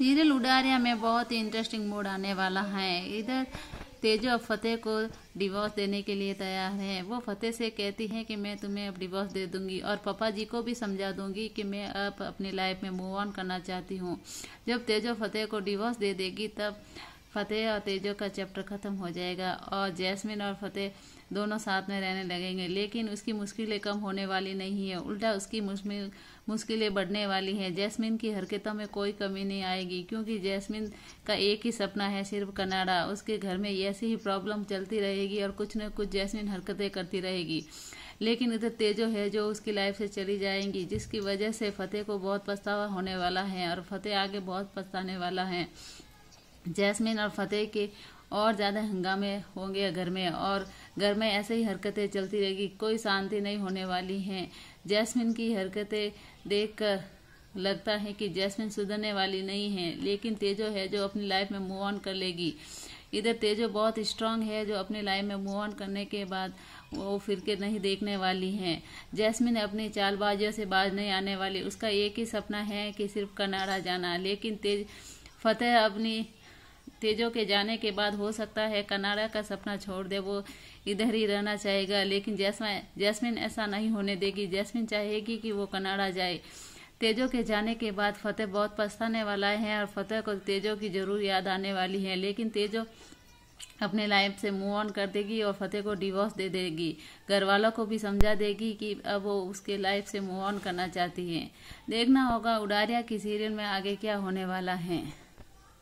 serial Udaariyan में बहुत ही interesting mode आने वाला है इधर तेजो अब फतेह को डिवोर्स देने के लिए तैयार है वो फतेह से कहती है कि मैं तुम्हें अब डिवोर्स दे दूंगी और पापा जी को भी समझा दूंगी कि मैं अब अपनी लाइफ में मूव ऑन करना चाहती हूँ जब तेजो फतेह को डिवोर्स दे देगी तब फतेह और तेजो का चैप्टर ख़त्म हो जाएगा और जैस्मिन और फतेह दोनों साथ में रहने लगेंगे लेकिन उसकी मुश्किलें कम होने वाली नहीं है उल्टा उसकी मुश्किल मुश्किलें बढ़ने वाली हैं जैस्मिन की हरकतों में कोई कमी नहीं आएगी क्योंकि जैस्मिन का एक ही सपना है सिर्फ कनाडा उसके घर में ऐसी ही प्रॉब्लम चलती रहेगी और कुछ न कुछ जैस्मिन हरकतें करती रहेगी लेकिन इधर तेजो है जो उसकी लाइफ से चली जाएंगी जिसकी वजह से फतेह को बहुत पछतावा होने वाला है और फतेह आगे बहुत पछताने वाला है जैस्मिन और फतेह के और ज़्यादा हंगामे होंगे घर में और घर में ऐसे ही हरकतें चलती रहेगी कोई शांति नहीं होने वाली है जैस्मिन की हरकतें देखकर लगता है कि जैस्मिन सुधरने वाली नहीं है लेकिन तेजो है जो अपनी लाइफ में मूव ऑन कर लेगी इधर तेजो बहुत स्ट्रांग है जो अपनी लाइफ में मूव ऑन करने के बाद वो फिर के नहीं देखने वाली हैं जैस्मिन अपनी चालबाजियों से बाज नहीं आने वाली उसका एक ही सपना है कि सिर्फ कनाडा जाना लेकिन तेज फतेह अपनी तेजो के जाने के बाद हो सकता है कनाडा का सपना छोड़ दे वो इधर ही रहना चाहेगा लेकिन जैसमिन जैस्मिन ऐसा नहीं होने देगी जैस्मिन चाहेगी कि वो कनाडा जाए तेजो के जाने के बाद फतेह बहुत पछताने वाला है और फतेह को तेजो की जरूर याद आने वाली है लेकिन तेजो अपने लाइफ से मूव ऑन कर देगी और फतेह को डिवोर्स दे देगी घर वालों को भी समझा देगी कि अब वो उसके लाइफ से मूव ऑन करना चाहती है देखना होगा उडारिया की सीरियल में आगे क्या होने वाला है